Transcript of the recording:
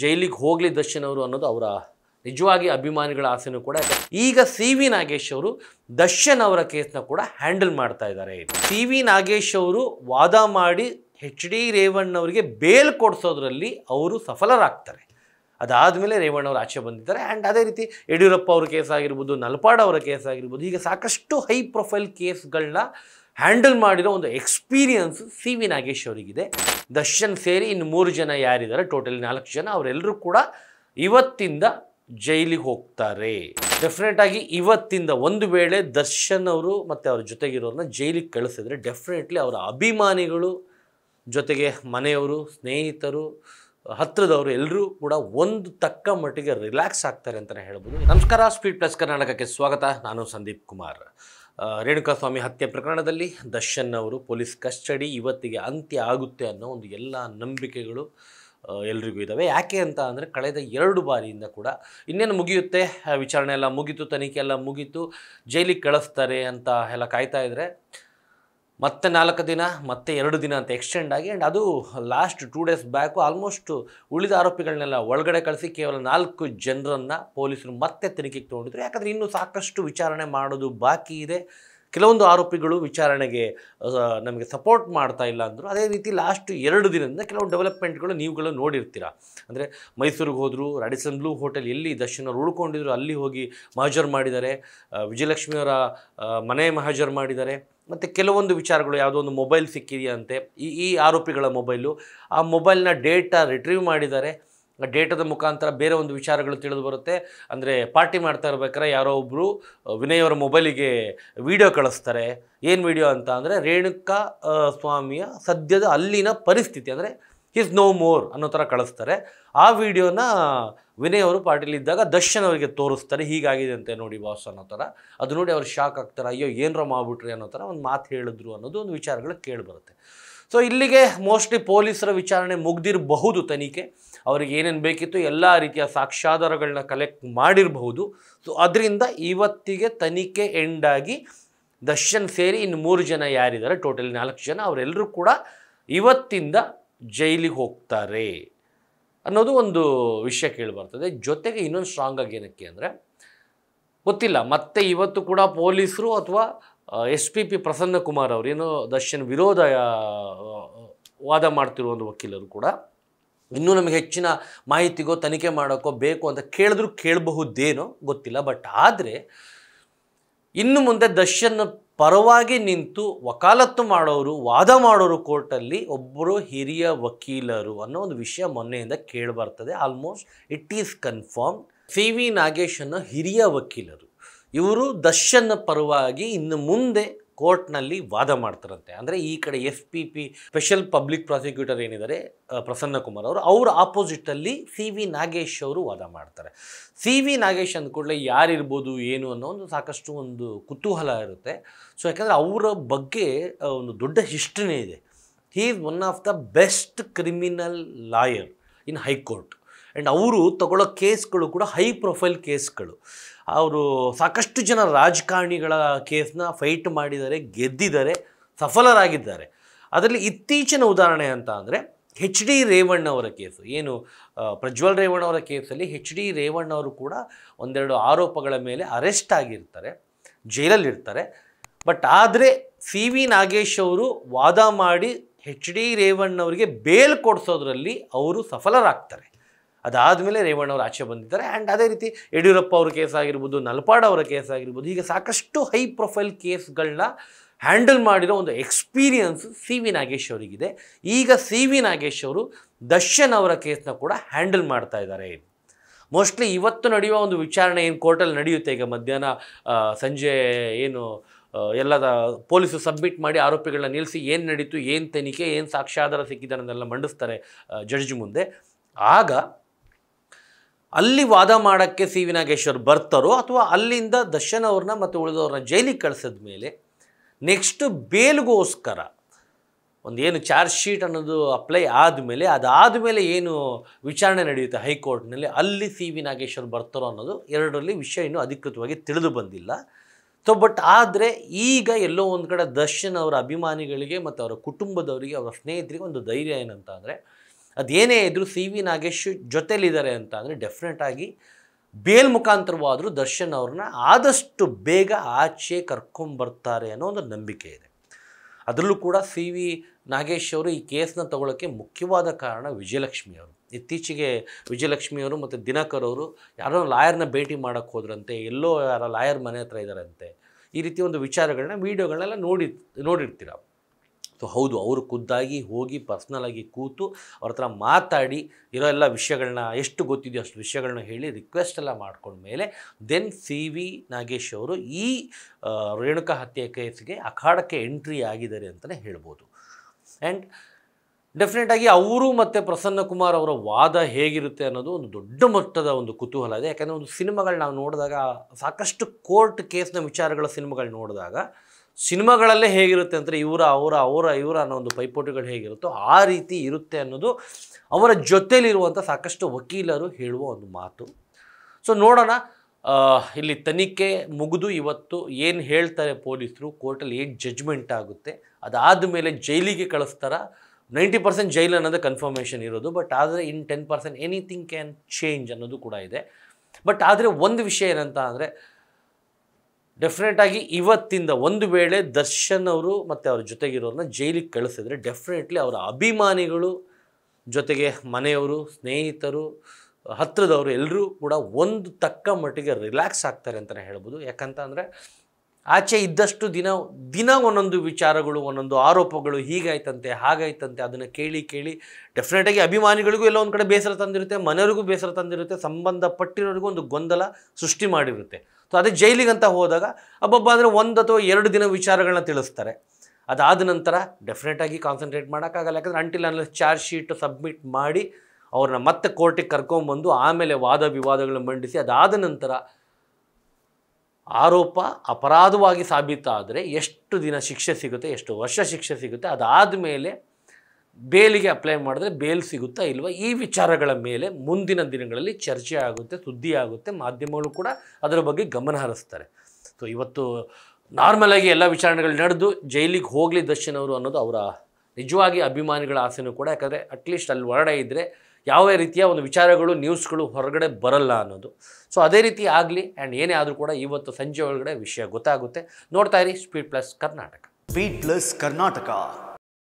ಜೈಲಿಗೆ ಹೋಗಲಿ ದರ್ಶನ್ ಅವರು ಅನ್ನೋದು ಅವರ ನಿಜವಾಗಿ ಅಭಿಮಾನಿಗಳ ಆಸೆನೂ ಕೂಡ ಈಗ ಸಿ ವಿ ನಾಗೇಶ್ ಅವರು ದರ್ಶನ್ ಅವರ ಕೇಸನ್ನ ಕೂಡ ಹ್ಯಾಂಡಲ್ ಮಾಡ್ತಾ ಇದ್ದಾರೆ ಸಿ ವಿ ನಾಗೇಶ್ ಅವರು ವಾದ ಮಾಡಿ ಹೆಚ್ ಡಿ ರೇವಣ್ಣವರಿಗೆ ಬೇಲ್ ಕೊಡಿಸೋದ್ರಲ್ಲಿ ಅವರು ಸಫಲರಾಗ್ತಾರೆ ಅದಾದಮೇಲೆ ರೇವಣ್ಣ ಅವರು ಆಚೆ ಬಂದಿದ್ದಾರೆ ಆ್ಯಂಡ್ ಅದೇ ರೀತಿ ಯಡಿಯೂರಪ್ಪ ಅವ್ರ ಕೇಸ್ ಆಗಿರ್ಬೋದು ನಲ್ಪಾಡವರ ಅವರ ಕೇಸ್ ಆಗಿರ್ಬೋದು ಈಗ ಸಾಕಷ್ಟು ಹೈ ಪ್ರೊಫೈಲ್ ಕೇಸ್ಗಳನ್ನ ಹ್ಯಾಂಡಲ್ ಮಾಡಿರೋ ಒಂದು ಎಕ್ಸ್ಪೀರಿಯನ್ಸ್ ಸಿ ವಿ ನಾಗೇಶ್ ಅವರಿಗಿದೆ ದರ್ಶನ್ ಸೇರಿ ಇನ್ನು ಮೂರು ಜನ ಯಾರಿದ್ದಾರೆ ಟೋಟಲ್ ನಾಲ್ಕು ಜನ ಅವರೆಲ್ಲರೂ ಕೂಡ ಇವತ್ತಿಂದ ಜೈಲಿಗೆ ಹೋಗ್ತಾರೆ ಡೆಫಿನೆಟ್ ಆಗಿ ಇವತ್ತಿಂದ ಒಂದು ವೇಳೆ ದರ್ಶನ್ ಅವರು ಮತ್ತು ಅವ್ರ ಜೊತೆಗಿರೋರನ್ನ ಜೈಲಿಗೆ ಕಳಿಸಿದ್ರೆ ಡೆಫಿನೆಟ್ಲಿ ಅವರ ಅಭಿಮಾನಿಗಳು ಜೊತೆಗೆ ಮನೆಯವರು ಸ್ನೇಹಿತರು ಹತ್ತಿರದವರು ಎಲ್ಲರೂ ಕೂಡ ಒಂದು ತಕ್ಕ ಮಟ್ಟಿಗೆ ರಿಲ್ಯಾಕ್ಸ್ ಆಗ್ತಾರೆ ಅಂತಲೇ ಹೇಳ್ಬೋದು ನಮಸ್ಕಾರ ಸ್ಪೀಡ್ ಪ್ಲಸ್ ಕರ್ನಾಟಕಕ್ಕೆ ಸ್ವಾಗತ ನಾನು ಸಂದೀಪ್ ಕುಮಾರ್ ರೇಣುಕಾಸ್ವಾಮಿ ಹತ್ಯೆ ಪ್ರಕರಣದಲ್ಲಿ ದರ್ಶನ್ ಅವರು ಪೊಲೀಸ್ ಕಸ್ಟಡಿ ಇವತ್ತಿಗೆ ಅಂತ್ಯ ಆಗುತ್ತೆ ಅನ್ನೋ ಒಂದು ಎಲ್ಲ ನಂಬಿಕೆಗಳು ಎಲ್ರಿಗೂ ಇದ್ದಾವೆ ಯಾಕೆ ಅಂತ ಅಂದರೆ ಕಳೆದ ಎರಡು ಬಾರಿಯಿಂದ ಕೂಡ ಇನ್ನೇನು ಮುಗಿಯುತ್ತೆ ವಿಚಾರಣೆ ಎಲ್ಲ ಮುಗೀತು ತನಿಖೆ ಎಲ್ಲ ಮುಗೀತು ಜೈಲಿಗೆ ಕಳಿಸ್ತಾರೆ ಅಂತ ಎಲ್ಲ ಕಾಯ್ತಾ ಇದ್ದರೆ ಮತ್ತೆ ನಾಲ್ಕು ದಿನ ಮತ್ತೆ ಎರಡು ದಿನ ಅಂತ ಎಕ್ಸ್ಟೆಂಡ್ ಆಗಿ ಆ್ಯಂಡ್ ಅದು last two days back almost ಉಳಿದ ಆರೋಪಿಗಳನ್ನೆಲ್ಲ ಒಳಗಡೆ ಕಳಿಸಿ ಕೇವಲ ನಾಲ್ಕು ಜನರನ್ನು ಪೊಲೀಸರು ಮತ್ತೆ ತನಿಖೆಗೆ ತೊಗೊಂಡಿದ್ರು ಯಾಕಂದರೆ ಇನ್ನೂ ಸಾಕಷ್ಟು ವಿಚಾರಣೆ ಮಾಡೋದು ಬಾಕಿ ಇದೆ ಕೆಲವೊಂದು ಆರೋಪಿಗಳು ವಿಚಾರಣೆಗೆ ನಮಗೆ ಸಪೋರ್ಟ್ ಮಾಡ್ತಾ ಇಲ್ಲ ಅಂದರು ಅದೇ ರೀತಿ ಲಾಸ್ಟ್ ಎರಡು ದಿನದಿಂದ ಕೆಲವೊಂದು ಡೆವಲಪ್ಮೆಂಟ್ಗಳು ನೀವುಗಳು ನೋಡಿರ್ತೀರ ಅಂದರೆ ಮೈಸೂರಿಗೆ ಹೋದರು ರಾಡಿಸನ್ ಬ್ಲೂ ಹೋಟೆಲ್ ಎಲ್ಲಿ ದರ್ಶನ್ ಉಳ್ಕೊಂಡಿದ್ರು ಅಲ್ಲಿ ಹೋಗಿ ಮಹಾಜರ್ ಮಾಡಿದ್ದಾರೆ ವಿಜಯಲಕ್ಷ್ಮಿಯವರ ಮನೆ ಮಹಾಜರ್ ಮಾಡಿದ್ದಾರೆ ಮತ್ತು ಕೆಲವೊಂದು ವಿಚಾರಗಳು ಯಾವುದೋ ಒಂದು ಮೊಬೈಲ್ ಸಿಕ್ಕಿದೆಯಂತೆ ಈ ಈ ಆರೋಪಿಗಳ ಮೊಬೈಲು ಆ ಮೊಬೈಲ್ನ ಡೇಟಾ ರಿಟ್ರೀವ್ ಮಾಡಿದ್ದಾರೆ ಡೇಟಾದ ಮುಖಾಂತರ ಬೇರೆ ಒಂದು ವಿಚಾರಗಳು ತಿಳಿದು ಬರುತ್ತೆ ಅಂದರೆ ಪಾರ್ಟಿ ಮಾಡ್ತಾ ಇರ್ಬೇಕಾದ್ರೆ ಯಾರೋ ಒಬ್ಬರು ವಿನಯವರ ಮೊಬೈಲಿಗೆ ವಿಡಿಯೋ ಕಳಿಸ್ತಾರೆ ಏನು ವಿಡಿಯೋ ಅಂತ ಅಂದರೆ ರೇಣುಕಾ ಸ್ವಾಮಿಯ ಸದ್ಯದ ಅಲ್ಲಿನ ಪರಿಸ್ಥಿತಿ ಅಂದರೆ ಇಸ್ ನೋ ಮೋರ್ ಅನ್ನೋ ಥರ ಕಳಿಸ್ತಾರೆ ಆ ವಿಡಿಯೋನ ವಿನಯ್ ಅವರು ಇದ್ದಾಗ ದರ್ಶನ್ ಅವರಿಗೆ ತೋರಿಸ್ತಾರೆ ಹೀಗಾಗಿದೆ ಅಂತೆ ನೋಡಿ ಬಾಸ್ ಅನ್ನೋ ಥರ ಅದು ನೋಡಿ ಅವ್ರು ಶಾಕ್ ಆಗ್ತಾರೆ ಅಯ್ಯೋ ಏನರೋ ಮಾಡ್ಬಿಟ್ರಿ ಅನ್ನೋ ಥರ ಒಂದು ಮಾತು ಹೇಳಿದ್ರು ಅನ್ನೋದು ಒಂದು ವಿಚಾರಗಳು ಕೇಳಿಬರುತ್ತೆ ಸೊ ಇಲ್ಲಿಗೆ ಮೋಸ್ಟ್ಲಿ ಪೊಲೀಸರ ವಿಚಾರಣೆ ಮುಗ್ದಿರಬಹುದು ತನಿಖೆ ಅವ್ರಿಗೆ ಏನೇನು ಬೇಕಿತ್ತು ಎಲ್ಲ ರೀತಿಯ ಸಾಕ್ಷ್ಯಾಧಾರಗಳನ್ನ ಕಲೆಕ್ಟ್ ಮಾಡಿರಬಹುದು ಸೊ ಅದರಿಂದ ಇವತ್ತಿಗೆ ತನಿಖೆ ಎಂಡಾಗಿ ದರ್ಶನ್ ಸೇರಿ ಇನ್ನು ಮೂರು ಜನ ಯಾರಿದ್ದಾರೆ ಟೋಟಲ್ ನಾಲ್ಕು ಜನ ಅವರೆಲ್ಲರೂ ಕೂಡ ಇವತ್ತಿಂದ ಜೈಲಿಗೆ ಹೋಗ್ತಾರೆ ಅನ್ನೋದು ಒಂದು ವಿಷಯ ಕೇಳಿಬರ್ತದೆ ಜೊತೆಗೆ ಇನ್ನೊಂದು ಸ್ಟ್ರಾಂಗ್ ಆಗಿ ಏನಕ್ಕೆ ಅಂದರೆ ಗೊತ್ತಿಲ್ಲ ಮತ್ತೆ ಇವತ್ತು ಕೂಡ ಪೊಲೀಸರು ಅಥವಾ S P P Prasanna Kumar ಅವರು ದರ್ಶನ್ ವಿರೋಧ ವಾದ ಮಾಡ್ತಿರೋ ಒಂದು ವಕೀಲರು ಕೂಡ ಇನ್ನೂ ನಮಗೆ ಹೆಚ್ಚಿನ ಮಾಹಿತಿಗೋ ತನಿಖೆ ಮಾಡೋಕ್ಕೋ ಬೇಕು ಅಂತ ಕೇಳಿದ್ರು ಕೇಳಬಹುದೇನೋ ಗೊತ್ತಿಲ್ಲ ಬಟ್ ಆದರೆ ಇನ್ನು ಮುಂದೆ ದರ್ಶನ್ ಪರವಾಗಿ ನಿಂತು ವಕಾಲತ್ತು ಮಾಡೋರು ವಾದ ಮಾಡೋರು ಕೋರ್ಟಲ್ಲಿ ಒಬ್ಬರು ಹಿರಿಯ ವಕೀಲರು ಅನ್ನೋ ಒಂದು ವಿಷಯ ಮೊನ್ನೆಯಿಂದ ಕೇಳಿಬರ್ತದೆ almost it is confirm C V ನಾಗೇಶನ ಹಿರಿಯ ವಕೀಲರು ಇವರು ದರ್ಶನ ಪರವಾಗಿ ಇನ್ನು ಮುಂದೆ ಕೋರ್ಟ್ನಲ್ಲಿ ವಾದ ಮಾಡ್ತಾರಂತೆ ಅಂದರೆ ಈ ಕಡೆ S P P special public prosecutor ಏನಿದ್ದಾರೆ ಪ್ರಸನ್ನ ಕುಮಾರ್ ಅವರು ಅವ್ರ ಆಪೋಸಿಟಲ್ಲಿ ಸಿ ವಿ ನಾಗೇಶ್ ಅವರು ವಾದ ಮಾಡ್ತಾರೆ ಸಿ ವಿ ನಾಗೇಶ್ ಅಂದ ಕೂಡಲೇ ಯಾರಿರ್ಬೋದು ಏನು ಅನ್ನೋ ಒಂದು ಸಾಕಷ್ಟು ಒಂದು ಕುತೂಹಲ ಇರುತ್ತೆ ಸೊ ಯಾಕಂದರೆ ಅವರ ಬಗ್ಗೆ ಒಂದು ದೊಡ್ಡ ಹಿಸ್ಟ್ರಿನೇ ಇದೆ he is one of the best criminal lawyer in high court and ಅವರು ತಗೊಳ್ಳೋ ಕೇಸ್ಗಳು ಕೂಡ ಹೈ ಪ್ರೊಫೈಲ್ ಕೇಸ್ಗಳು ಅವರು ಸಾಕಷ್ಟು ಜನ ರಾಜಕಾರಣಿಗಳ ಕೇಸ್ನ ಫೈಟ್ ಮಾಡಿದ್ದಾರೆ ಗೆದ್ದಿದ್ದಾರೆ ಸಫಲರಾಗಿದ್ದಾರೆ ಅದರಲ್ಲಿ ಇತ್ತೀಚಿನ ಉದಾಹರಣೆ ಅಂತ ಅಂದರೆ ಹೆಚ್ ಡಿ ರೇವಣ್ಣವರ ಕೇಸು ಏನು ಪ್ರಜ್ವಲ್ ರೇವಣ್ಣವರ ಕೇಸಲ್ಲಿ ಹೆಚ್ ಡಿ ರೇವಣ್ಣವರು ಕೂಡ ಒಂದೆರಡು ಆರೋಪಗಳ ಮೇಲೆ ಅರೆಸ್ಟ್ ಆಗಿರ್ತಾರೆ ಜೈಲಲ್ಲಿರ್ತಾರೆ ಬಟ್ ಆದರೆ ಸಿ ವಿ ನಾಗೇಶ್ ಅವರು ವಾದ ಮಾಡಿ ಹೆಚ್ ಡಿ ರೇವಣ್ಣವರಿಗೆ ಬೇಲ್ ಕೊಡಿಸೋದ್ರಲ್ಲಿ ಅವರು ಸಫಲರಾಗ್ತಾರೆ ಅದಾದಮೇಲೆ ಅವರು ಆಚೆ ಬಂದಿದ್ದಾರೆ ಆ್ಯಂಡ್ ಅದೇ ರೀತಿ ಯಡಿಯೂರಪ್ಪ ಅವರ ಕೇಸ್ ಆಗಿರ್ಬೋದು ನಲ್ಪಾಡ್ ಅವರ ಕೇಸ್ ಆಗಿರ್ಬೋದು ಹೀಗೆ ಸಾಕಷ್ಟು ಹೈ ಪ್ರೊಫೈಲ್ ಕೇಸ್ಗಳನ್ನ ಹ್ಯಾಂಡಲ್ ಮಾಡಿರೋ ಒಂದು ಎಕ್ಸ್ಪೀರಿಯನ್ಸ್ ಸಿ ವಿ ನಾಗೇಶ್ ಅವರಿಗಿದೆ ಈಗ ಸಿ ವಿ ನಾಗೇಶ್ ಅವರು ದರ್ಶನ್ ಅವರ ಕೇಸನ್ನ ಕೂಡ ಹ್ಯಾಂಡಲ್ ಮಾಡ್ತಾ ಇದ್ದಾರೆ ಮೋಸ್ಟ್ಲಿ ಇವತ್ತು ನಡೆಯುವ ಒಂದು ವಿಚಾರಣೆ ಏನು ಕೋರ್ಟಲ್ಲಿ ನಡೆಯುತ್ತೆ ಈಗ ಮಧ್ಯಾಹ್ನ ಸಂಜೆ ಏನು ಎಲ್ಲದ ಪೊಲೀಸು ಸಬ್ಮಿಟ್ ಮಾಡಿ ಆರೋಪಿಗಳನ್ನ ನಿಲ್ಲಿಸಿ ಏನು ನಡೀತು ಏನು ತನಿಖೆ ಏನು ಸಾಕ್ಷ್ಯಾಧಾರ ಅನ್ನೋದೆಲ್ಲ ಮಂಡಿಸ್ತಾರೆ ಜಡ್ಜ್ ಮುಂದೆ ಆಗ ಅಲ್ಲಿ ವಾದ ಮಾಡೋಕ್ಕೆ ಸಿ ವಿ ನಾಗೇಶ್ವರ್ ಬರ್ತಾರೋ ಅಥವಾ ಅಲ್ಲಿಂದ ದರ್ಶನ್ ಅವ್ರನ್ನ ಮತ್ತು ಉಳಿದವ್ರನ್ನ ಜೈಲಿಗೆ ಕಳಿಸಿದ ಮೇಲೆ ನೆಕ್ಸ್ಟ್ ಬೇಲ್ಗೋಸ್ಕರ ಒಂದು ಏನು ಚಾರ್ಜ್ ಶೀಟ್ ಅನ್ನೋದು ಅಪ್ಲೈ ಆದಮೇಲೆ ಮೇಲೆ ಏನು ವಿಚಾರಣೆ ನಡೆಯುತ್ತೆ ಹೈಕೋರ್ಟ್ನಲ್ಲಿ ಅಲ್ಲಿ ಸಿ ವಿ ನಾಗೇಶ್ವರ್ ಬರ್ತಾರೋ ಅನ್ನೋದು ಎರಡರಲ್ಲಿ ವಿಷಯ ಇನ್ನೂ ಅಧಿಕೃತವಾಗಿ ತಿಳಿದು ಬಂದಿಲ್ಲ ಸೊ ಬಟ್ ಆದರೆ ಈಗ ಎಲ್ಲೋ ಒಂದು ಕಡೆ ದರ್ಶನ್ ಅವರ ಅಭಿಮಾನಿಗಳಿಗೆ ಮತ್ತು ಅವರ ಕುಟುಂಬದವರಿಗೆ ಅವರ ಸ್ನೇಹಿತರಿಗೆ ಒಂದು ಧೈರ್ಯ ಏನಂತ ಅಂದರೆ ಅದೇನೇ ಇದ್ದರೂ ಸಿ ವಿ ನಾಗೇಶ್ ಜೊತೆಲಿದ್ದಾರೆ ಅಂತ ಅಂದರೆ ಡೆಫಿನೆಟಾಗಿ ಬೇಲ್ ಮುಖಾಂತರವಾದರೂ ದರ್ಶನ್ ಅವ್ರನ್ನ ಆದಷ್ಟು ಬೇಗ ಆಚೆ ಕರ್ಕೊಂಬರ್ತಾರೆ ಅನ್ನೋ ಒಂದು ನಂಬಿಕೆ ಇದೆ ಅದರಲ್ಲೂ ಕೂಡ ಸಿ ವಿ ನಾಗೇಶ್ ಅವರು ಈ ಕೇಸನ್ನ ತಗೊಳ್ಳೋಕ್ಕೆ ಮುಖ್ಯವಾದ ಕಾರಣ ವಿಜಯಲಕ್ಷ್ಮಿ ಅವರು ಇತ್ತೀಚೆಗೆ ವಿಜಯಲಕ್ಷ್ಮಿ ಅವರು ಮತ್ತು ದಿನಕರ್ ಅವರು ಯಾರೋ ಲಾಯರ್ನ ಭೇಟಿ ಮಾಡೋಕ್ಕೆ ಹೋದ್ರಂತೆ ಎಲ್ಲೋ ಯಾರೋ ಲಾಯರ್ ಮನೆ ಹತ್ರ ಇದ್ದಾರಂತೆ ಈ ರೀತಿ ಒಂದು ವಿಚಾರಗಳನ್ನ ವೀಡಿಯೋಗಳನ್ನೆಲ್ಲ ನೋಡಿ ನೋಡಿರ್ತೀರ ಸೊ ಹೌದು ಅವರು ಖುದ್ದಾಗಿ ಹೋಗಿ ಪರ್ಸ್ನಲಾಗಿ ಕೂತು ಅವ್ರ ಹತ್ರ ಮಾತಾಡಿ ಇರೋ ಎಲ್ಲ ವಿಷಯಗಳನ್ನ ಎಷ್ಟು ಗೊತ್ತಿದೆಯೋ ಅಷ್ಟು ವಿಷಯಗಳನ್ನ ಹೇಳಿ ರಿಕ್ವೆಸ್ಟ್ ಎಲ್ಲ ಮಾಡ್ಕೊಂಡ್ಮೇಲೆ ದೆನ್ ಸಿ ವಿ ನಾಗೇಶ್ ಅವರು ಈ ರೇಣುಕಾ ಹತ್ಯೆ ಕೇಸ್ಗೆ ಅಖಾಡಕ್ಕೆ ಎಂಟ್ರಿ ಆಗಿದ್ದಾರೆ ಅಂತಲೇ ಹೇಳ್ಬೋದು ಆ್ಯಂಡ್ ಡೆಫಿನೆಟಾಗಿ ಅವರು ಮತ್ತು ಪ್ರಸನ್ನಕುಮಾರ್ ಅವರ ವಾದ ಹೇಗಿರುತ್ತೆ ಅನ್ನೋದು ಒಂದು ದೊಡ್ಡ ಮಟ್ಟದ ಒಂದು ಕುತೂಹಲ ಇದೆ ಯಾಕಂದರೆ ಒಂದು ಸಿನಿಮಾಗಳು ನಾವು ನೋಡಿದಾಗ ಸಾಕಷ್ಟು ಕೋರ್ಟ್ ಕೇಸ್ನ ವಿಚಾರಗಳ ಸಿನಿಮಾಗಳು ನೋಡಿದಾಗ ಸಿನಿಮಾಗಳಲ್ಲೇ ಹೇಗಿರುತ್ತೆ ಅಂದರೆ ಇವರ ಅವರ ಅವರ ಇವರ ಅನ್ನೋ ಒಂದು ಪೈಪೋಟಿಗಳು ಹೇಗಿರುತ್ತೋ ಆ ರೀತಿ ಇರುತ್ತೆ ಅನ್ನೋದು ಅವರ ಜೊತೆಯಲ್ಲಿರುವಂಥ ಸಾಕಷ್ಟು ವಕೀಲರು ಹೇಳುವ ಒಂದು ಮಾತು ಸೊ ನೋಡೋಣ ಇಲ್ಲಿ ತನಿಖೆ ಮುಗಿದು ಇವತ್ತು ಏನು ಹೇಳ್ತಾರೆ ಪೊಲೀಸರು ಕೋರ್ಟಲ್ಲಿ ಏನು ಜಜ್ಮೆಂಟ್ ಆಗುತ್ತೆ ಅದಾದ ಮೇಲೆ ಜೈಲಿಗೆ ಕಳಿಸ್ತಾರ ನೈಂಟಿ ಪರ್ಸೆಂಟ್ ಜೈಲ್ ಅನ್ನೋದು ಕನ್ಫರ್ಮೇಷನ್ ಇರೋದು ಬಟ್ ಆದರೆ in ten percent anything can change ಅನ್ನೋದು ಕೂಡ ಇದೆ ಬಟ್ ಆದರೆ ಒಂದು ವಿಷಯ ಏನಂತ ಅಂದರೆ ಡೆಫಿನೆಟಾಗಿ ಇವತ್ತಿಂದ ಒಂದು ವೇಳೆ ದರ್ಶನ್ ಅವರು ಮತ್ತು ಅವ್ರ ಜೊತೆಗಿರೋರನ್ನ ಜೈಲಿಗೆ ಕಳಿಸಿದ್ರೆ ಡೆಫಿನೆಟ್ಲಿ ಅವರ ಅಭಿಮಾನಿಗಳು ಜೊತೆಗೆ ಮನೆಯವರು ಸ್ನೇಹಿತರು ಹತ್ತಿರದವರು ಎಲ್ಲರೂ ಕೂಡ ಒಂದು ತಕ್ಕ ಮಟ್ಟಿಗೆ ರಿಲ್ಯಾಕ್ಸ್ ಆಗ್ತಾರೆ ಅಂತಲೇ ಹೇಳ್ಬೋದು ಯಾಕಂತ ಅಂದರೆ ಆಚೆ ಇದ್ದಷ್ಟು ದಿನ ದಿನ ಒಂದೊಂದು ವಿಚಾರಗಳು ಒಂದೊಂದು ಆರೋಪಗಳು ಹೀಗಾಯ್ತಂತೆ ಹಾಗಾಯ್ತಂತೆ ಅದನ್ನು ಕೇಳಿ ಕೇಳಿ ಡೆಫಿನೆಟಾಗಿ ಅಭಿಮಾನಿಗಳಿಗೂ ಎಲ್ಲ ಒಂದು ಕಡೆ ಬೇಸರ ತಂದಿರುತ್ತೆ ಮನೆಯವ್ರಿಗೂ ಬೇಸರ ತಂದಿರುತ್ತೆ ಸಂಬಂಧಪಟ್ಟಿರೋರಿಗೂ ಒಂದು ಗೊಂದಲ ಸೃಷ್ಟಿ ಮಾಡಿರುತ್ತೆ ಸೊ ಅದೇ ಜೈಲಿಗಂತ ಹೋದಾಗ ಅಬ್ಬಬ್ಬ ಅಂದರೆ ಒಂದು ಅಥವಾ ಎರಡು ದಿನ ವಿಚಾರಗಳನ್ನ ತಿಳಿಸ್ತಾರೆ ಅದಾದ ನಂತರ ಡೆಫಿನೆಟಾಗಿ ಕಾನ್ಸಂಟ್ರೇಟ್ ಮಾಡೋಕ್ಕಾಗಲ್ಲ ಯಾಕಂದರೆ ಅಂಟಿಲ್ ಅನ್ನ ಚಾರ್ಜ್ ಶೀಟ್ ಸಬ್ಮಿಟ್ ಮಾಡಿ ಅವ್ರನ್ನ ಮತ್ತೆ ಕೋರ್ಟಿಗೆ ಕರ್ಕೊಂಬಂದು ಆಮೇಲೆ ವಾದ ವಿವಾದಗಳನ್ನು ಮಂಡಿಸಿ ಅದಾದ ನಂತರ ಆರೋಪ ಅಪರಾಧವಾಗಿ ಸಾಬೀತಾದರೆ ಎಷ್ಟು ದಿನ ಶಿಕ್ಷೆ ಸಿಗುತ್ತೆ ಎಷ್ಟು ವರ್ಷ ಶಿಕ್ಷೆ ಸಿಗುತ್ತೆ ಅದಾದ ಮೇಲೆ ಬೇಲಿಗೆ ಅಪ್ಲೈ ಮಾಡಿದ್ರೆ ಬೇಲ್ ಸಿಗುತ್ತಾ ಇಲ್ವಾ ಈ ವಿಚಾರಗಳ ಮೇಲೆ ಮುಂದಿನ ದಿನಗಳಲ್ಲಿ ಚರ್ಚೆ ಆಗುತ್ತೆ ಸುದ್ದಿ ಆಗುತ್ತೆ ಮಾಧ್ಯಮಗಳು ಕೂಡ ಅದರ ಬಗ್ಗೆ ಗಮನ ಹರಿಸ್ತಾರೆ ಸೊ ಇವತ್ತು ನಾರ್ಮಲಾಗಿ ಎಲ್ಲ ವಿಚಾರಣೆಗಳು ನಡೆದು ಜೈಲಿಗೆ ಹೋಗಲಿ ದರ್ಶನ್ ಅವರು ಅನ್ನೋದು ಅವರ ನಿಜವಾಗಿ ಅಭಿಮಾನಿಗಳ ಆಸೆನೂ ಕೂಡ ಯಾಕಂದರೆ ಅಟ್ಲೀಸ್ಟ್ ಅಲ್ಲಿ ಹೊರಡೇ ಇದ್ದರೆ ಯಾವ ರೀತಿಯ ಒಂದು ವಿಚಾರಗಳು ನ್ಯೂಸ್ಗಳು ಹೊರಗಡೆ ಬರಲ್ಲ ಅನ್ನೋದು ಸೊ ಅದೇ ರೀತಿ ಆಗಲಿ ಆ್ಯಂಡ್ ಏನೇ ಆದರೂ ಕೂಡ ಇವತ್ತು ಸಂಜೆ ಒಳಗಡೆ ವಿಷಯ ಗೊತ್ತಾಗುತ್ತೆ ನೋಡ್ತಾ ಇರಿ speed plus Karnataka speed plus Karnataka